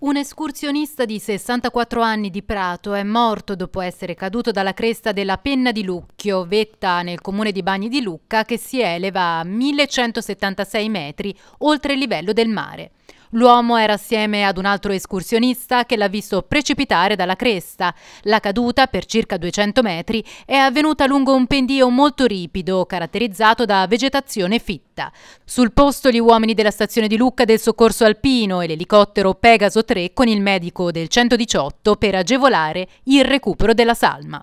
Un escursionista di 64 anni di Prato è morto dopo essere caduto dalla cresta della Penna di Lucchio, vetta nel comune di Bagni di Lucca, che si eleva a 1176 metri oltre il livello del mare. L'uomo era assieme ad un altro escursionista che l'ha visto precipitare dalla cresta. La caduta, per circa 200 metri, è avvenuta lungo un pendio molto ripido, caratterizzato da vegetazione fitta. Sul posto gli uomini della stazione di Lucca del soccorso alpino e l'elicottero Pegaso 3 con il medico del 118 per agevolare il recupero della salma.